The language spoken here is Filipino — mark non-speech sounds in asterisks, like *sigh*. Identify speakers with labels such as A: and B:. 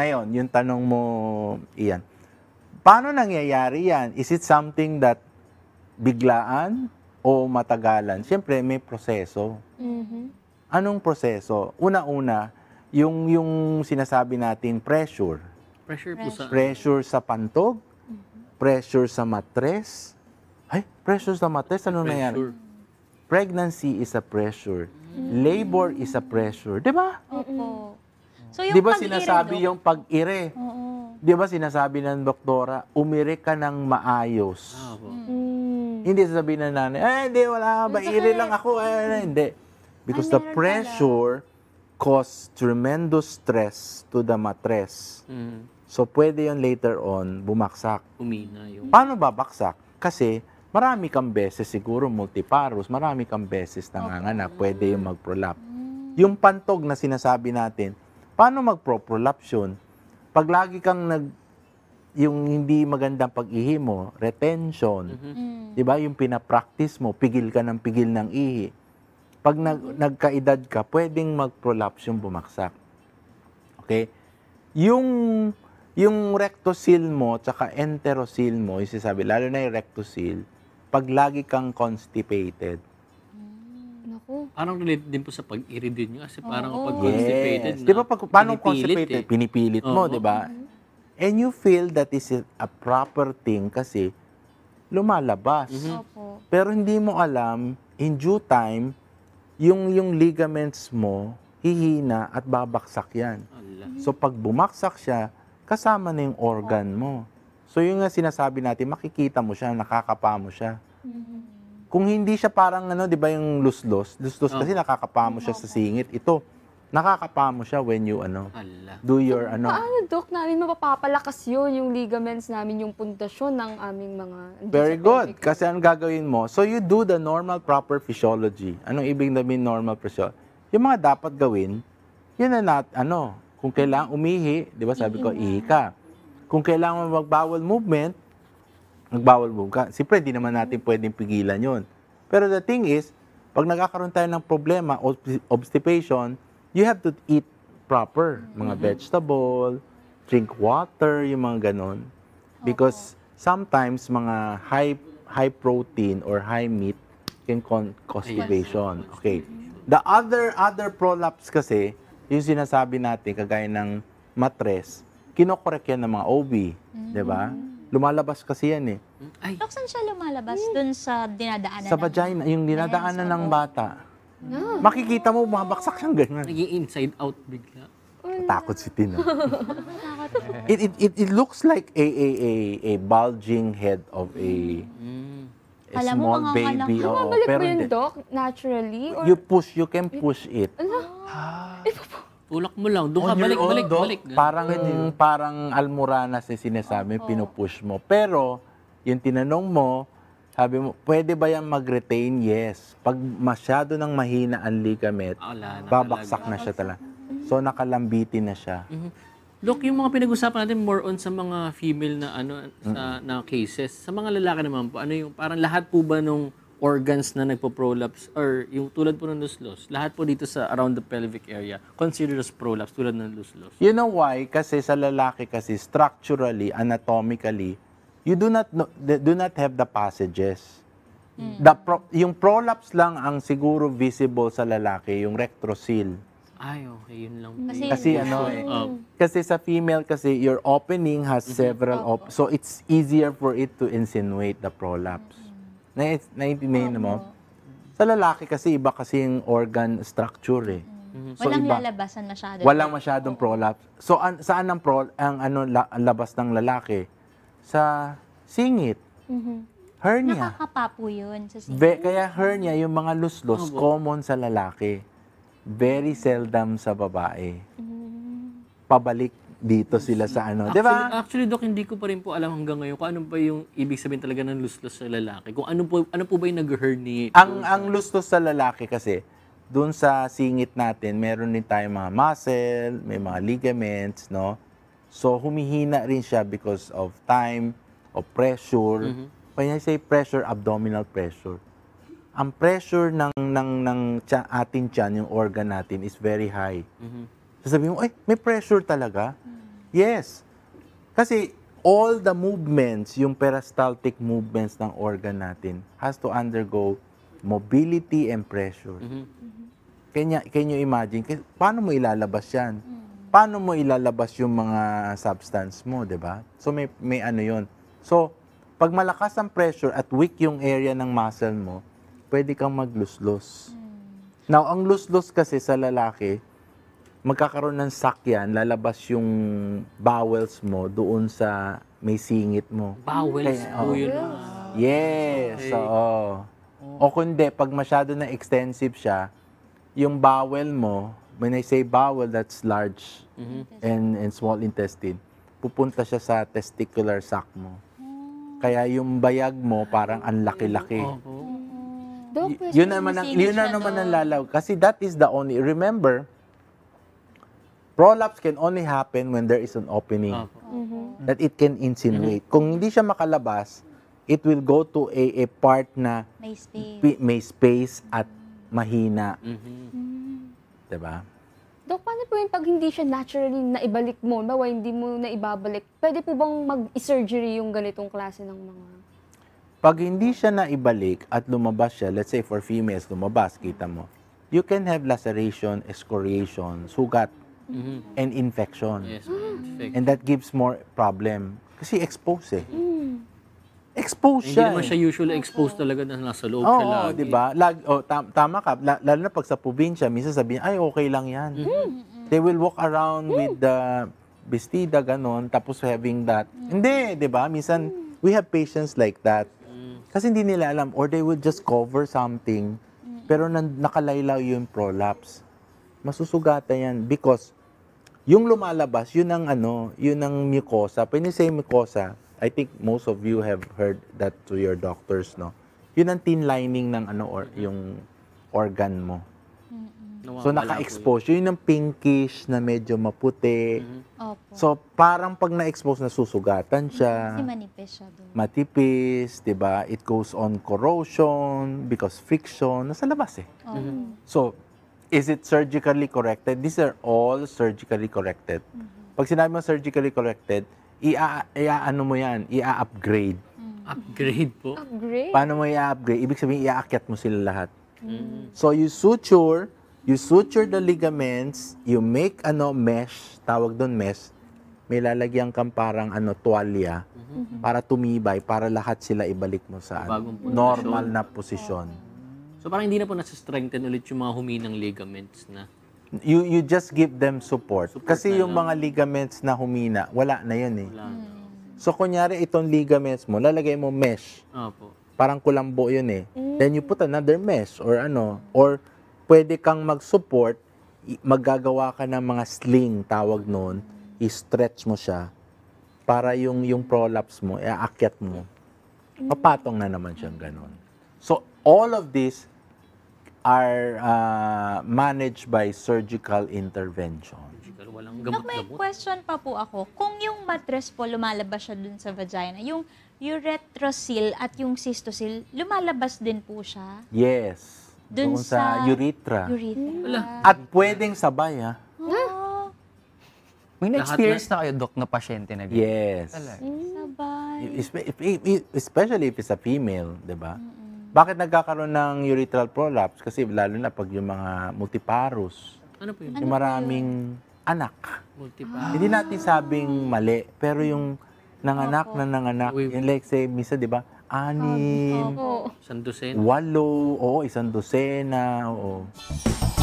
A: Ngayon, yung tanong mo, iyan. Paano nangyayari yan? Is it something that biglaan o matagalan? Siyempre, may proseso. Mm-hmm. Anong proseso? Una-una, yung, yung sinasabi natin, pressure.
B: Pressure po sa... Pressure
A: sa pantog, mm-hmm. pressure sa matres. Ay, pressure sa matres, ano nangyari? Pregnancy is a pressure. Mm-hmm. Labor is a pressure. Di
B: ba? Opo. Mm-hmm. So, yung 'Di ba sinasabi Dok? yung
A: pag-ire? Oo. 'Di ba sinasabi ng doktora, umire ka ng maayos. Ah, opo.
B: Mm.
A: Hindi sasabihin ng nanay, eh, hindi, wala, baire lang ako.
B: Eh, eh hindi.
A: Because Ay, the pressure cause tremendous stress to the mattress. Mm. So, pwede yon later on bumaksak. Umina yung... Paano babaksak? Kasi, marami kang beses, siguro multiparous, marami kang beses nanganganak, pwede yung mag-prolapse. Mm. Yung pantog na sinasabi natin, Paano mag-prolapse yun? Pag lagi kang nag yung hindi magandang pag-ihi mo, retention, mm-hmm. Mm. 'di ba? Yung pina-practice mo, pigil ka ng pigil ng ihi. Pag nag mm-hmm. nagkaedad ka, pwedeng mag-prolapse yung bumagsak. Okay? Yung yung rectosil mo tsaka enterosil mo, yung sinasabi, lalo na yung rectosil, pag lagi kang constipated,
C: Oh. Parang relate din po sa pag i din nyo. Kasi parang oh, pag constipated yes. na, Di ba pag, paano constipated? Eh. Pinipilit mo, oh, di ba?
A: Mm-hmm. And you feel that is a proper thing kasi lumalabas. Mm-hmm. Pero hindi mo alam, in due time, yung, yung ligaments mo, hihina at babaksak yan.
B: Mm-hmm. So
A: pag bumaksak siya, kasama na yung organ mo. So yun nga sinasabi natin, makikita mo siya, nakakapa mo siya. Mm-hmm. Kung hindi siya parang ano, 'di ba yung luslos? Luslos oh. kasi nakakapamo siya sa singit. Ito, nakakapamo siya when you ano, Ala. do your ano.
C: Paano doc namin mapapalakas 'yon yung ligaments namin, yung pundasyon ng aming mga
A: Very good. Kasi ang gagawin mo? So you do the normal proper physiology. Anong ibig sabihin normal physiology? Yung mga dapat gawin, yun na nat, ano, kung kailangan umihi, 'di ba? Sabi ko, ihi ka. Kung kailangan magbawal movement, nagbawal bumka. Siyempre, hindi naman natin pwedeng pigilan yon. Pero the thing is, pag nagkakaroon tayo ng problema, obstipation, you have to eat proper. Mga mm-hmm. vegetable, drink water, yung mga ganon. Because okay. sometimes mga high high protein or high meat can con- constipation. Okay. The other other prolapse kasi, yung sinasabi natin, kagaya ng matres, kinokorek yan ng mga OB. Mm-hmm. ba? Lumalabas kasi yan eh.
B: Ay. Dok,
C: saan siya lumalabas? Doon sa dinadaanan? Sa ng- vagina, yung dinadaanan ng bata. No. Ah.
A: Makikita mo, bumabaksak siyang ganyan. Naging inside out bigla. Takot si Tina.
B: *laughs* it, it,
A: it, it looks like a, a, a, a bulging head of a, a Alam small mga baby. anak- oo. ba hindi. yung
C: doc naturally? Or, You push, you
A: can push it.
B: Ala, ah.
A: Tulak mo lang. Doon oh, ka balik, oh, balik, do? balik. Parang, mm. parang almuranas na sinasabi, oh. pinupush mo. Pero, yung tinanong mo, sabi mo, pwede ba yan mag-retain? Yes. Pag masyado nang mahina ang ligament, ah, Wala, na babaksak na siya talaga. So, nakalambiti na siya.
C: Mm-hmm. Look, yung mga pinag-usapan natin more on sa mga female na ano sa, mm-hmm. na cases. Sa mga lalaki naman po, ano yung parang lahat po ba nung organs na nagpo-prolapse or yung tulad po ng luslos, lahat po dito sa around the pelvic area, considered as prolapse tulad ng luslos.
A: You know why? Kasi sa lalaki kasi structurally, anatomically, you do not know, do not have the passages. Mm. The pro, yung prolapse lang ang siguro visible sa lalaki, yung rectocele.
C: Ay, okay, yun lang. Kasi, kasi ano eh. Up. Oh.
A: Kasi sa female kasi your opening has mm-hmm. several op so it's easier for it to insinuate the prolapse. Mm -hmm. Na, naiintindihan mo? Sa lalaki kasi iba kasi yung organ structure eh. Mm-hmm. So, walang iba,
C: lalabasan masyado. Walang
A: masyadong Oo. prolapse. So an, saan ang pro ang ano la, labas ng lalaki? Sa singit. Mm-hmm. Hernia.
B: Nakakapapo yun sa singit. Ve,
A: kaya hernia, yung mga luslos, Opo. common sa lalaki. Very seldom sa babae.
B: Mm-hmm.
A: Pabalik dito sila sa ano. di ba?
C: actually, Doc, hindi ko pa rin po alam hanggang ngayon kung ano pa yung ibig sabihin talaga ng lustos
A: sa lalaki. Kung ano po, ano po ba yung nag-herniate? Ang, ang lustos sa lalaki kasi, doon sa singit natin, meron din tayong mga muscle, may mga ligaments, no? So, humihina rin siya because of time, of pressure. Mm-hmm. When I say pressure, abdominal pressure. Ang pressure ng, ng, ng tiyan, atin tiyan, yung organ natin, is very high. Mm-hmm. Sasabihin mo, ay, may pressure talaga. Yes. Kasi all the movements, yung peristaltic movements ng organ natin has to undergo mobility and pressure. Mm-hmm. Can, you, can you imagine? Paano mo ilalabas yan? Paano mo ilalabas yung mga substance mo, di ba? So may, may ano yon. So, pag malakas ang pressure at weak yung area ng muscle mo, pwede kang magluslos. Mm. Now, ang luslos kasi sa lalaki, magkakaroon ng sakyan, lalabas yung bowels mo doon sa may singit mo. Bowels Kaya, po
B: oh. yun. Yes. Okay. So, oh.
A: O kundi, pag masyado na extensive siya, yung bowel mo, when I say bowel, that's large mm-hmm. and, and small intestine, pupunta siya sa testicular sac mo. Kaya yung bayag mo parang ang laki-laki. Oh,
B: oh. Y- yun naman ang, yun na naman ang
A: lalaw. Kasi that is the only, remember, Prolapse can only happen when there is an opening. Uh -huh.
B: mm -hmm. That
A: it can insinuate. Mm -hmm. Kung hindi siya makalabas, it will go to a, a part na may space, may space at mahina.
B: Mm-hmm.
C: mm-hmm. Diba? Dok, paano po yun pag hindi siya naturally naibalik mo? Bawa hindi mo naibabalik. Pwede po bang mag-surgery yung ganitong klase ng mga...
A: Pag hindi siya naibalik at lumabas siya, let's say for females, lumabas, kita mo, you can have laceration, excoriation, sugat hmm and infection. Yes,
B: mm. infect. And
A: that gives more problem. Kasi exposed eh.
B: Mm. Exposed siya. Hindi naman
A: eh. siya usually exposed talaga na nasa loob oh, siya lagi. Oo, di ba? Lag, oh, tam- tama ka. La- lalo na pag sa probinsya, minsan sabi sabihin, ay, okay lang yan. Mm-hmm. Mm. They will walk around mm. with the bestida, ganon, tapos having that. Mm. Hindi, di ba? Minsan, mm. we have patients like that. Mm. Kasi hindi nila alam, or they will just cover something, pero nan- nakalaylaw yung prolapse. Masusugata yan because yung lumalabas, yun ang ano, yun ang mucosa. Pwede say mucosa, I think most of you have heard that to your doctors, no? Yun ang thin lining ng ano, or, yung organ mo.
B: So, naka-expose.
A: Yun ang pinkish na medyo maputi. Mm-hmm. Opo. So, parang pag na-expose, nasusugatan siya. Mm-hmm. Kasi
B: manipis siya doon.
A: Matipis, di ba? It goes on corrosion because friction. Nasa labas eh. mm So, Is it surgically corrected? These are all surgically corrected. Mm-hmm. Pag sinabi mo surgically corrected, i ano mo yan, i upgrade
C: mm-hmm. Upgrade po?
B: Upgrade?
A: Paano mo i upgrade Ibig sabihin, iaakyat mo sila lahat. Mm-hmm. So you suture, you suture the ligaments, you make ano mesh, tawag doon mesh, may lalagyan kang parang ano tuwalya mm-hmm. para tumibay para lahat sila ibalik mo sa ano, normal na posisyon.
C: So parang hindi na po nasa-strengthen ulit yung mga huminang ligaments na.
A: You you just give them support. support Kasi yung lang. mga ligaments na humina, wala na yun eh. Wala na. So kunyari itong ligaments mo, lalagay mo mesh. Opo. Parang kulambo yun eh. Mm. Then you put another mesh or ano. Or pwede kang mag-support, maggagawa ka ng mga sling, tawag noon. I-stretch mo siya para yung yung prolapse mo, iaakyat mo. Mm. Papatong na naman siyang ganun. So all of this are uh, managed by surgical intervention. Surgical, walang gamot-gamot. may
C: question pa po ako. Kung yung matres po, lumalabas siya dun sa vagina, yung uretrosil at yung cystosil, lumalabas din po siya?
A: Yes. Dun, sa, sa urethra.
C: urethra.
A: At pwedeng sabay, ha? Oh. May na-experience na, kayo, Dok, na
C: pasyente na ganyan? Yes.
A: Talaga. Sabay. Especially if it's a female, di ba? Mm -hmm. Bakit nagkakaroon ng urethral prolapse? Kasi lalo na pag yung mga multiparous, ano po yun? yung ano maraming anak.
B: Multiparous. Hindi natin
A: sabing mali, pero yung nanganak na nanganak, Uy, yung like say, misa, di ba? Anim, Opo. isang dosena. walo, oo, isang dosena, oo.